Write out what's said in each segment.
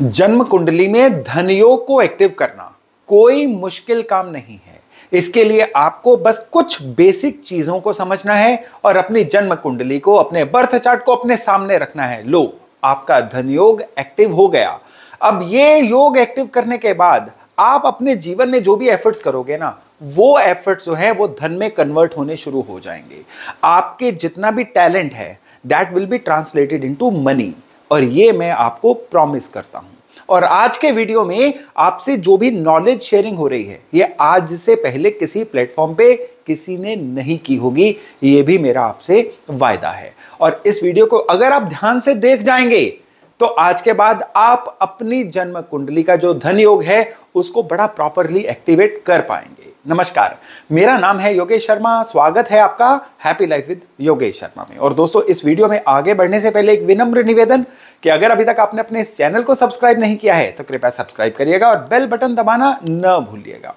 जन्म कुंडली में धनयोग को एक्टिव करना कोई मुश्किल काम नहीं है इसके लिए आपको बस कुछ बेसिक चीजों को समझना है और अपनी जन्म कुंडली को अपने बर्थ चार्ट को अपने सामने रखना है लो आपका धनयोग एक्टिव हो गया अब ये योग एक्टिव करने के बाद आप अपने जीवन में जो भी एफर्ट्स करोगे ना वो एफर्ट्स जो है वो धन में कन्वर्ट होने शुरू हो जाएंगे आपके जितना भी टैलेंट है that will be translated into money और ये मैं आपको प्रॉमिस करता हूँ और आज के वीडियो में आपसे जो भी नॉलेज शेयरिंग हो रही है ये आज से पहले किसी प्लेटफॉर्म पे किसी ने नहीं की होगी ये भी मेरा आपसे वायदा है और इस वीडियो को अगर आप ध्यान से देख जाएंगे तो आज के बाद आप अपनी जन्म कुंडली का जो धन योग है उसको बड़ा प्रॉपरली एक्टिवेट कर पाएंगे नमस्कार मेरा नाम है योगेश शर्मा स्वागत है आपका happy life with Yogesh Sharma में और दोस्तों इस वीडियो में आगे बढ़ने से पहले एक विनम्र निवेदन कि अगर अभी तक आपने अपने इस चैनल को सब्सक्राइब नहीं किया है तो कृपया सब्सक्राइब करिएगा और बेल बटन दबाना न भूलिएगा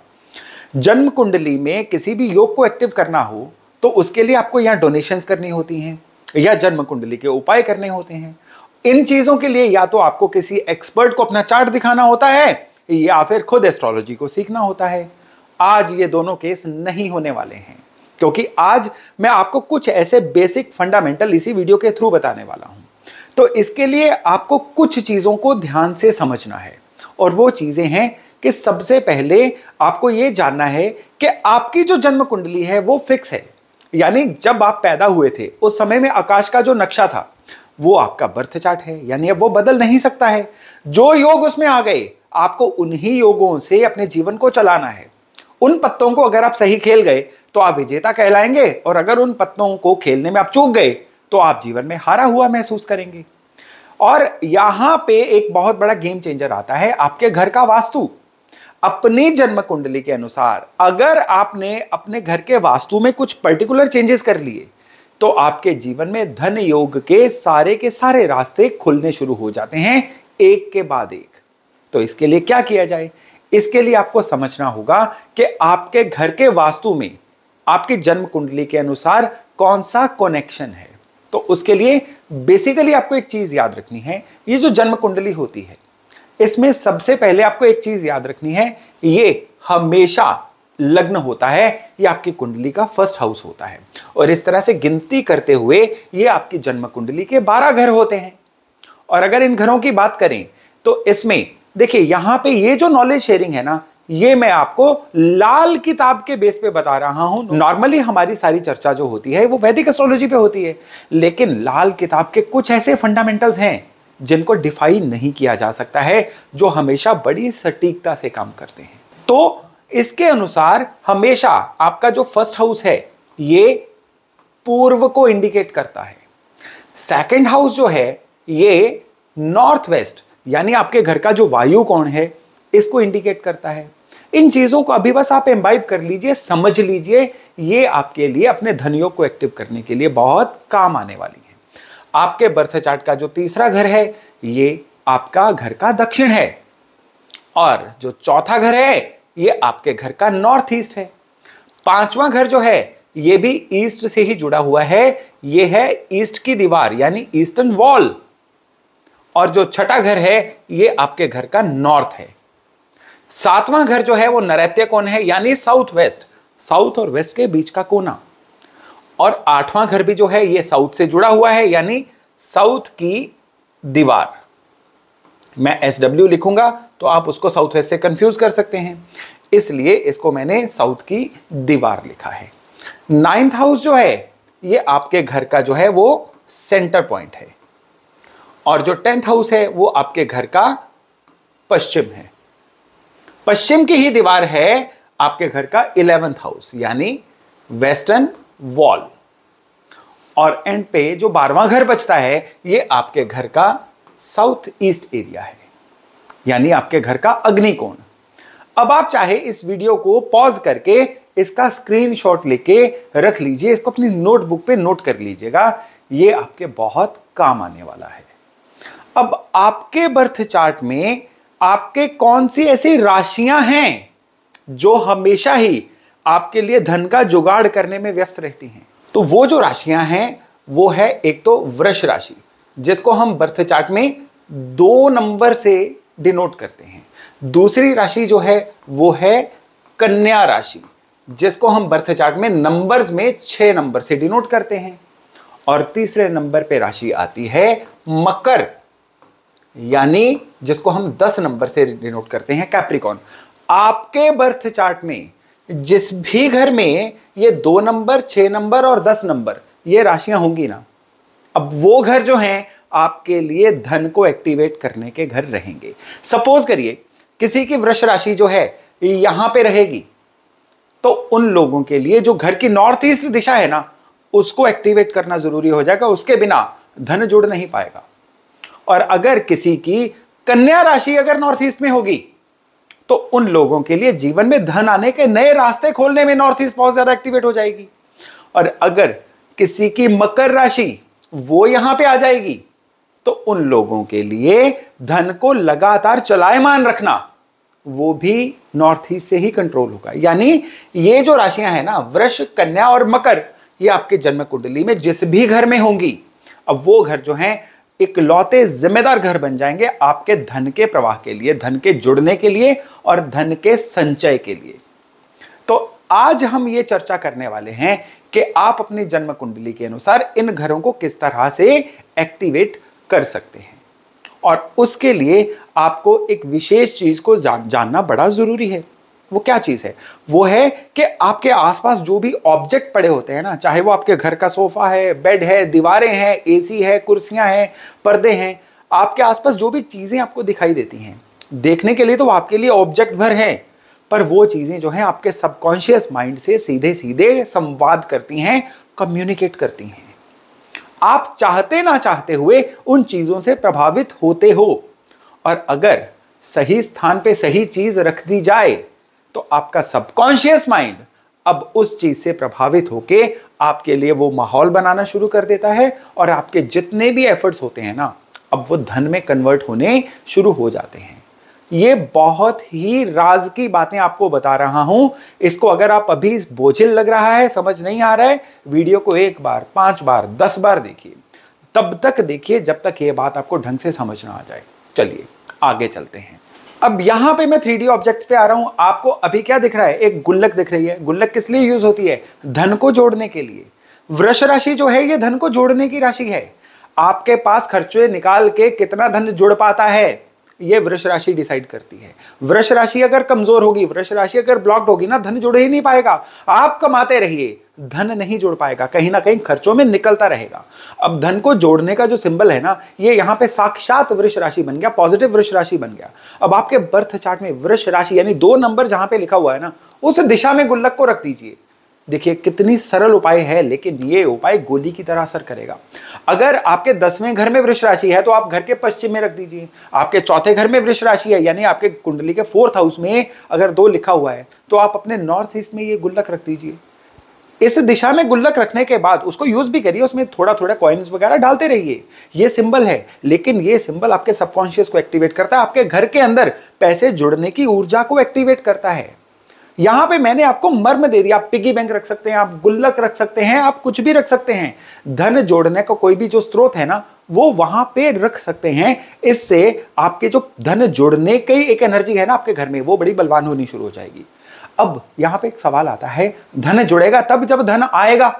जन्म कुंडली में किसी भी योग को एक्टिव करना हो तो उसके लिए आपको यहाँ डोनेशन करनी होती हैं या जन्म कुंडली के उपाय करने होते हैं इन चीज़ों के लिए या तो आपको किसी एक्सपर्ट को अपना चार्ट दिखाना होता है या फिर खुद एस्ट्रोलॉजी को सीखना होता है आज ये दोनों केस नहीं होने वाले हैं क्योंकि आज मैं आपको कुछ ऐसे बेसिक फंडामेंटल इसी वीडियो के थ्रू बताने वाला हूं तो इसके लिए आपको कुछ चीज़ों को ध्यान से समझना है और वो चीज़ें हैं कि सबसे पहले आपको ये जानना है कि आपकी जो जन्म कुंडली है वो फिक्स है यानी जब आप पैदा हुए थे उस समय में आकाश का जो नक्शा था वो आपका बर्थ चार्ट है यानी अब वो बदल नहीं सकता है जो योग उसमें आ गए आपको उन्हीं योगों से अपने जीवन को चलाना है उन पत्तों को अगर आप सही खेल गए तो आप विजेता कहलाएंगे और अगर उन पत्तों को खेलने में आप चूक गए तो आप जीवन में हारा हुआ महसूस करेंगे और यहां पे एक बहुत बड़ा गेम चेंजर आता है आपके घर का वास्तु अपनी जन्म कुंडली के अनुसार अगर आपने अपने घर के वास्तु में कुछ पर्टिकुलर चेंजेस कर लिए तो आपके जीवन में धन योग के सारे के सारे रास्ते खुलने शुरू हो जाते हैं एक के बाद एक तो इसके लिए क्या किया जाए इसके लिए आपको समझना होगा कि आपके घर के वास्तु में आपकी जन्म कुंडली के अनुसार कौन सा कनेक्शन है तो उसके लिए बेसिकली आपको एक चीज याद रखनी है ये जो जन्म कुंडली होती है इसमें सबसे पहले आपको एक चीज याद रखनी है ये हमेशा लग्न होता है ये आपकी कुंडली का फर्स्ट हाउस होता है और इस तरह से गिनती करते हुए ये आपकी जन्म कुंडली के बारह घर होते हैं और अगर इन घरों की बात करें तो इसमें देखिए यहां पे ये जो नॉलेज शेयरिंग है ना ये मैं आपको लाल किताब के बेस पे बता रहा हूं नॉर्मली हमारी सारी चर्चा जो होती है वो वैदिक एस्ट्रोलॉजी पे होती है लेकिन लाल किताब के कुछ ऐसे फंडामेंटल्स हैं जिनको डिफाइन नहीं किया जा सकता है जो हमेशा बड़ी सटीकता से काम करते हैं तो इसके अनुसार हमेशा आपका जो फर्स्ट हाउस है ये पूर्व को इंडिकेट करता है सेकेंड हाउस जो है ये नॉर्थ वेस्ट यानी आपके घर का जो वायु कौन है इसको इंडिकेट करता है इन चीज़ों को अभी बस आप एम्बाइब कर लीजिए समझ लीजिए ये आपके लिए अपने धनयोग को एक्टिव करने के लिए बहुत काम आने वाली है आपके बर्थ चार्ट का जो तीसरा घर है ये आपका घर का दक्षिण है और जो चौथा घर है ये आपके घर का नॉर्थ ईस्ट है पांचवा घर जो है ये भी ईस्ट से ही जुड़ा हुआ है ये है ईस्ट की दीवार यानी ईस्टर्न वॉल और जो छठा घर है ये आपके घर का नॉर्थ है सातवां घर जो है वो नैत्य कोण है यानी साउथ वेस्ट साउथ और वेस्ट के बीच का कोना और आठवां घर भी जो है ये साउथ से जुड़ा हुआ है यानी साउथ की दीवार मैं एस डब्ल्यू लिखूंगा तो आप उसको साउथ वेस्ट से कंफ्यूज कर सकते हैं इसलिए इसको मैंने साउथ की दीवार लिखा है नाइन्थ हाउस जो है ये आपके घर का जो है वो सेंटर पॉइंट है और जो टेंथ हाउस है वो आपके घर का पश्चिम है पश्चिम की ही दीवार है आपके घर का इलेवेंथ हाउस यानी वेस्टर्न वॉल और एंड पे जो बारवा घर बचता है ये आपके घर का साउथ ईस्ट एरिया है यानी आपके घर का अग्निकोण अब आप चाहे इस वीडियो को पॉज करके इसका स्क्रीनशॉट लेके रख लीजिए इसको अपनी नोटबुक पे नोट कर लीजिएगा ये आपके बहुत काम आने वाला है अब आपके बर्थ चार्ट में आपके कौन सी ऐसी राशियां हैं जो हमेशा ही आपके लिए धन का जुगाड़ करने में व्यस्त रहती हैं तो वो जो राशियां हैं वो है एक तो वृष राशि जिसको हम बर्थ चार्ट में दो नंबर से डिनोट करते हैं दूसरी राशि जो है वो है कन्या राशि जिसको हम बर्थ चार्ट में नंबर्स में छः नंबर से डिनोट करते हैं और तीसरे नंबर पे राशि आती है मकर यानी जिसको हम 10 नंबर से डिनोट करते हैं कैप्रिकॉन आपके बर्थ चार्ट में जिस भी घर में ये दो नंबर छह नंबर और दस नंबर ये राशियां होंगी ना अब वो घर जो हैं आपके लिए धन को एक्टिवेट करने के घर रहेंगे सपोज करिए किसी की वृक्ष राशि जो है यहां पे रहेगी तो उन लोगों के लिए जो घर की नॉर्थ ईस्ट दिशा है ना उसको एक्टिवेट करना जरूरी हो जाएगा उसके बिना धन जुड़ नहीं पाएगा और अगर किसी की कन्या राशि अगर नॉर्थ ईस्ट में होगी तो उन लोगों के लिए जीवन में धन आने के नए रास्ते खोलने में नॉर्थ ईस्ट बहुत ज्यादा एक्टिवेट हो जाएगी और अगर किसी की मकर राशि वो यहां पे आ जाएगी तो उन लोगों के लिए धन को लगातार चलायमान रखना वो भी नॉर्थ ईस्ट से ही कंट्रोल होगा यानी ये जो राशियां हैं ना वृष कन्या और मकर ये आपके जन्म कुंडली में जिस भी घर में होंगी अब वो घर जो हैं इकलौते जिम्मेदार घर बन जाएंगे आपके धन के प्रवाह के लिए धन के जुड़ने के लिए और धन के संचय के लिए तो आज हम ये चर्चा करने वाले हैं कि आप अपनी जन्म कुंडली के अनुसार इन घरों को किस तरह से एक्टिवेट कर सकते हैं और उसके लिए आपको एक विशेष चीज़ को जान, जानना बड़ा ज़रूरी है वो क्या चीज़ है वो है कि आपके आसपास जो भी ऑब्जेक्ट पड़े होते हैं ना चाहे वो आपके घर का सोफ़ा है बेड है दीवारें हैं एसी है कुर्सियां हैं पर्दे हैं आपके आसपास जो भी चीज़ें आपको दिखाई देती हैं देखने के लिए तो आपके लिए ऑब्जेक्ट भर है पर वो चीज़ें जो हैं आपके सबकॉन्शियस माइंड से सीधे सीधे संवाद करती हैं कम्युनिकेट करती हैं आप चाहते ना चाहते हुए उन चीज़ों से प्रभावित होते हो और अगर सही स्थान पे सही चीज़ रख दी जाए तो आपका सबकॉन्शियस माइंड अब उस चीज से प्रभावित होके आपके लिए वो माहौल बनाना शुरू कर देता है और आपके जितने भी एफर्ट्स होते हैं ना अब वो धन में कन्वर्ट होने शुरू हो जाते हैं ये बहुत ही राज की बातें आपको बता रहा हूं इसको अगर आप अभी बोझिल लग रहा है समझ नहीं आ रहा है वीडियो को एक बार पांच बार दस बार देखिए तब तक देखिए जब तक ये बात आपको ढंग से समझ ना आ जाए चलिए आगे चलते हैं अब यहां पे मैं थ्री डी ऑब्जेक्ट पे आ रहा हूं आपको अभी क्या दिख रहा है एक गुल्लक दिख रही है गुल्लक किस लिए यूज होती है धन को जोड़ने के लिए वृष राशि जो है ये धन को जोड़ने की राशि है आपके पास खर्चे निकाल के कितना धन जुड़ पाता है ये वृक्ष राशि डिसाइड करती है वृक्ष राशि अगर कमजोर होगी वृक्ष राशि अगर ब्लॉक्ड होगी ना धन जुड़ ही नहीं पाएगा आप कमाते रहिए धन नहीं जुड़ पाएगा कहीं ना कहीं खर्चों में निकलता रहेगा अब धन को जोड़ने का जो सिंबल है ना ये यहां पे साक्षात वृक्ष राशि बन गया पॉजिटिव वृक्ष राशि बन गया अब आपके बर्थ चार्ट में वृक्ष राशि यानी दो नंबर जहां पे लिखा हुआ है ना उस दिशा में गुल्लक को रख दीजिए देखिए कितनी सरल उपाय है लेकिन ये उपाय गोली की तरह असर करेगा अगर आपके दसवें घर में वृक्ष राशि है तो आप घर के पश्चिम में रख दीजिए आपके चौथे घर में वृक्ष राशि है यानी आपके कुंडली के फोर्थ हाउस में अगर दो लिखा हुआ है तो आप अपने नॉर्थ ईस्ट में ये गुल्लक रख दीजिए इस दिशा में गुल्लक रखने के बाद उसको यूज भी करिए उसमें थोड़ा थोड़ा कॉइन्स वगैरह डालते रहिए ये सिंबल है लेकिन ये सिंबल आपके सबकॉन्शियस को एक्टिवेट करता है आपके घर के अंदर पैसे जुड़ने की ऊर्जा को एक्टिवेट करता है यहां पे मैंने आपको मर्म दे दिया आप पिगी बैंक रख सकते हैं आप गुल्लक रख सकते हैं आप कुछ भी रख सकते हैं धन जोड़ने का कोई भी जो स्रोत है ना वो वहां पे रख सकते हैं इससे आपके जो धन जोड़ने की एक एनर्जी है ना आपके घर में वो बड़ी बलवान होनी शुरू हो जाएगी अब यहां पे एक सवाल आता है धन जुड़ेगा तब जब धन आएगा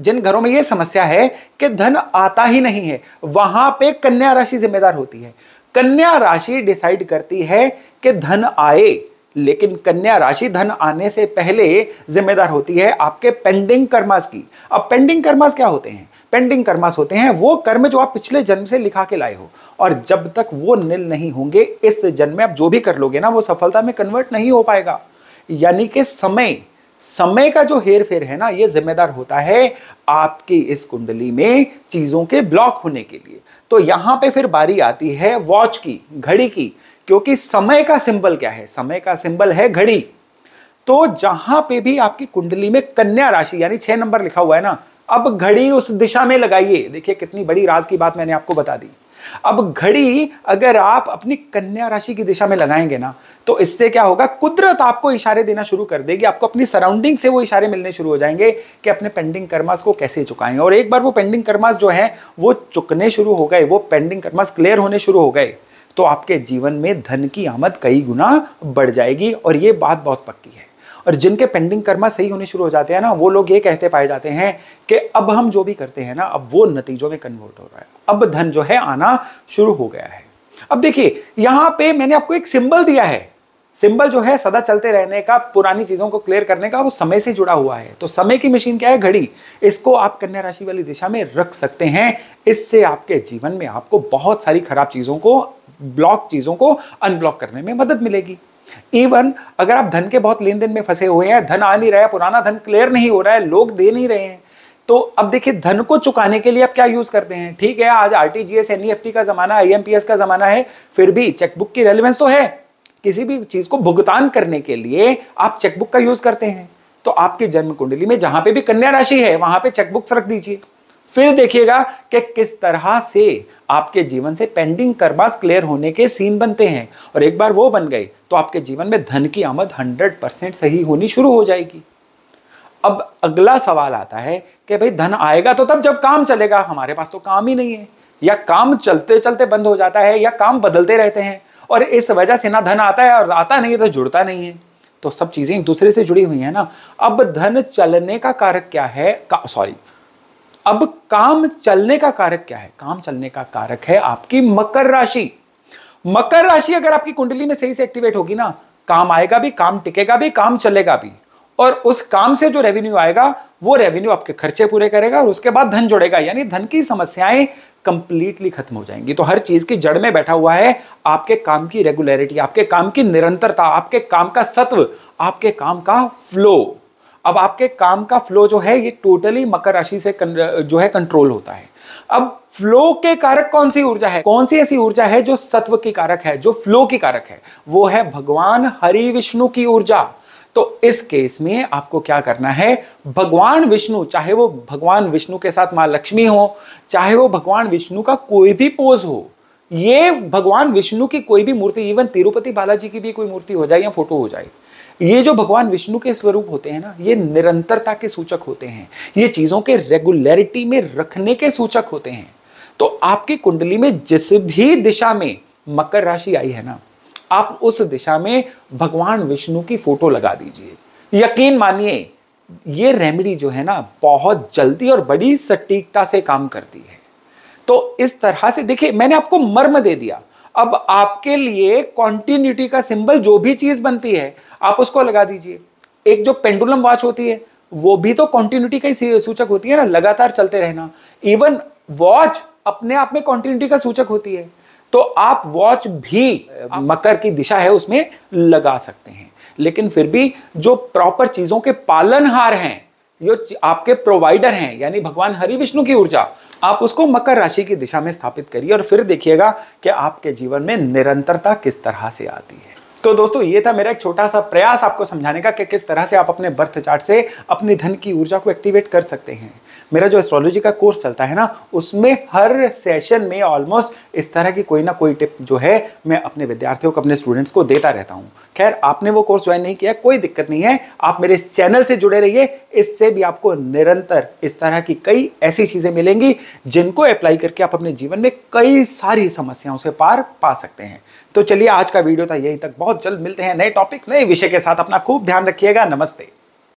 जिन घरों में यह समस्या है कि धन आता ही नहीं है वहां पे कन्या राशि जिम्मेदार होती है कन्या राशि डिसाइड करती है कि धन आए लेकिन कन्या राशि धन आने से पहले जिम्मेदार होती है आपके पेंडिंग कर्मास की अब पेंडिंग कर्मास क्या होते हैं पेंडिंग कर्मास होते हैं वो कर्म जो आप पिछले जन्म से लिखा के लाए हो और जब तक वो नील नहीं होंगे इस जन्म में आप जो भी कर लोगे ना वो सफलता में कन्वर्ट नहीं हो पाएगा यानी कि समय समय का जो हेर फेर है ना ये जिम्मेदार होता है आपकी इस कुंडली में चीजों के ब्लॉक होने के लिए तो यहां पे फिर बारी आती है वॉच की घड़ी की क्योंकि समय का सिंबल क्या है समय का सिंबल है घड़ी तो जहां पे भी आपकी कुंडली में कन्या राशि यानी छह नंबर लिखा हुआ है ना अब घड़ी उस दिशा में लगाइए देखिए कितनी बड़ी राज की बात मैंने आपको बता दी अब घड़ी अगर आप अपनी कन्या राशि की दिशा में लगाएंगे ना तो इससे क्या होगा कुदरत आपको इशारे देना शुरू कर देगी आपको अपनी सराउंडिंग से वो इशारे मिलने शुरू हो जाएंगे कि अपने पेंडिंग कर्मास को कैसे चुकाएं और एक बार वो पेंडिंग कर्मास जो है वो चुकने शुरू हो गए वो पेंडिंग कर्मास क्लियर होने शुरू हो गए तो आपके जीवन में धन की आमद कई गुना बढ़ जाएगी और ये बात बहुत पक्की है और जिनके पेंडिंग कर्मा सही होने शुरू हो जाते हैं ना वो लोग ये कहते पाए जाते हैं कि अब हम जो भी करते हैं ना अब वो नतीजों में कन्वर्ट हो रहा है अब धन जो है आना शुरू हो गया है अब देखिए यहां पे मैंने आपको एक सिंबल दिया है सिंबल जो है सदा चलते रहने का पुरानी चीजों को क्लियर करने का वो समय से जुड़ा हुआ है तो समय की मशीन क्या है घड़ी इसको आप कन्या राशि वाली दिशा में रख सकते हैं इससे आपके जीवन में आपको बहुत सारी खराब चीजों को ब्लॉक चीज़ों को अनब्लॉक करने में मदद मिलेगी इवन अगर आप धन के बहुत लेन देन में फंसे हुए हैं धन आ नहीं रहा है पुराना धन क्लियर नहीं हो रहा है लोग दे नहीं रहे हैं तो अब देखिए धन को चुकाने के लिए आप क्या यूज करते हैं ठीक है आज आरटीजीएस एनईएफटी e का जमाना आईएमपीएस का जमाना है फिर भी चेकबुक की रेलिवेंस तो है किसी भी चीज को भुगतान करने के लिए आप चेकबुक का यूज करते हैं तो आपके जन्म कुंडली में जहां पे भी कन्या राशि है वहां पे चेकबुक्स रख दीजिए फिर देखिएगा कि किस तरह से आपके जीवन से पेंडिंग कर्मास क्लियर होने के सीन बनते हैं और एक बार वो बन गए तो आपके जीवन में धन की आमद 100 परसेंट सही होनी शुरू हो जाएगी अब अगला सवाल आता है कि भाई धन आएगा तो तब जब काम चलेगा हमारे पास तो काम ही नहीं है या काम चलते चलते बंद हो जाता है या काम बदलते रहते हैं और इस वजह से ना धन आता है और आता नहीं है तो जुड़ता नहीं है तो सब चीज़ें एक दूसरे से जुड़ी हुई है ना अब धन चलने का कारक क्या है का, सॉरी अब काम चलने का कारक क्या है काम चलने का कारक है आपकी मकर राशि मकर राशि अगर आपकी कुंडली में सही से एक्टिवेट होगी ना काम आएगा भी काम टिकेगा भी काम चलेगा भी और उस काम से जो रेवेन्यू आएगा वो रेवेन्यू आपके खर्चे पूरे करेगा और उसके बाद धन जोड़ेगा यानी धन की समस्याएं कंप्लीटली खत्म हो जाएंगी तो हर चीज की जड़ में बैठा हुआ है आपके काम की रेगुलरिटी आपके काम की निरंतरता आपके काम का सत्व आपके काम का फ्लो अब आपके काम का फ्लो जो है ये टोटली मकर राशि से कन, जो है कंट्रोल होता है अब फ्लो के कारक कौन सी ऊर्जा है कौन सी ऐसी ऊर्जा है जो सत्व की कारक है जो फ्लो की कारक है वो है भगवान हरि विष्णु की ऊर्जा तो इस केस में आपको क्या करना है भगवान विष्णु चाहे वो भगवान विष्णु के साथ मां लक्ष्मी हो चाहे वो भगवान विष्णु का कोई भी पोज हो ये भगवान विष्णु की कोई भी मूर्ति इवन तिरुपति बालाजी की भी कोई मूर्ति हो जाए या फोटो हो जाए ये जो भगवान विष्णु के स्वरूप होते हैं ना ये निरंतरता के सूचक होते हैं ये चीज़ों के रेगुलरिटी में रखने के सूचक होते हैं तो आपकी कुंडली में जिस भी दिशा में मकर राशि आई है ना आप उस दिशा में भगवान विष्णु की फोटो लगा दीजिए यकीन मानिए ये रेमेडी जो है ना बहुत जल्दी और बड़ी सटीकता से काम करती है तो इस तरह से देखिए मैंने आपको मर्म दे दिया अब आपके लिए कॉन्टिन्यूटी का सिंबल जो भी चीज बनती है आप उसको लगा दीजिए एक जो पेंडुलम वॉच होती है वो भी तो कॉन्टिन्यूटी का ही सूचक होती है ना लगातार चलते रहना इवन वॉच अपने आप में कॉन्टिन्यूटी का सूचक होती है तो आप वॉच भी मकर की दिशा है उसमें लगा सकते हैं लेकिन फिर भी जो प्रॉपर चीजों के पालनहार हैं जो आपके प्रोवाइडर हैं यानी भगवान हरि विष्णु की ऊर्जा आप उसको मकर राशि की दिशा में स्थापित करिए और फिर देखिएगा कि आपके जीवन में निरंतरता किस तरह से आती है तो दोस्तों ये था मेरा एक छोटा सा प्रयास आपको समझाने का कि किस तरह से आप अपने बर्थ चार्ट से अपने धन की ऊर्जा को एक्टिवेट कर सकते हैं मेरा जो एस्ट्रोलॉजी का कोर्स चलता है ना उसमें हर सेशन में ऑलमोस्ट इस तरह की कोई ना कोई टिप जो है मैं अपने विद्यार्थियों को अपने स्टूडेंट्स को देता रहता हूँ खैर आपने वो कोर्स ज्वाइन नहीं किया कोई दिक्कत नहीं है आप मेरे इस चैनल से जुड़े रहिए इससे भी आपको निरंतर इस तरह की कई ऐसी चीज़ें मिलेंगी जिनको अप्लाई करके आप अपने जीवन में कई सारी समस्याओं से पार पा सकते हैं तो चलिए आज का वीडियो था यहीं तक बहुत जल्द मिलते हैं नए टॉपिक नए विषय के साथ अपना खूब ध्यान रखिएगा नमस्ते